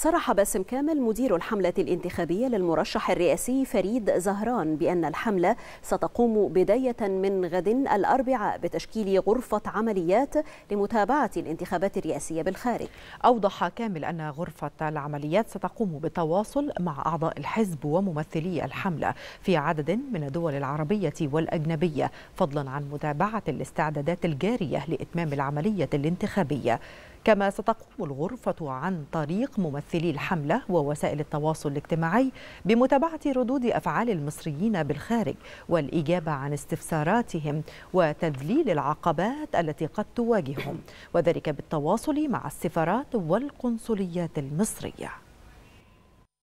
صرح باسم كامل مدير الحملة الانتخابية للمرشح الرئاسي فريد زهران بأن الحملة ستقوم بداية من غد الأربعاء بتشكيل غرفة عمليات لمتابعة الانتخابات الرئاسية بالخارج أوضح كامل أن غرفة العمليات ستقوم بالتواصل مع أعضاء الحزب وممثلي الحملة في عدد من الدول العربية والأجنبية فضلا عن متابعة الاستعدادات الجارية لإتمام العملية الانتخابية كما ستقوم الغرفة عن طريق ممثلي الحملة ووسائل التواصل الاجتماعي بمتابعة ردود أفعال المصريين بالخارج والإجابة عن استفساراتهم وتذليل العقبات التي قد تواجههم وذلك بالتواصل مع السفارات والقنصليات المصرية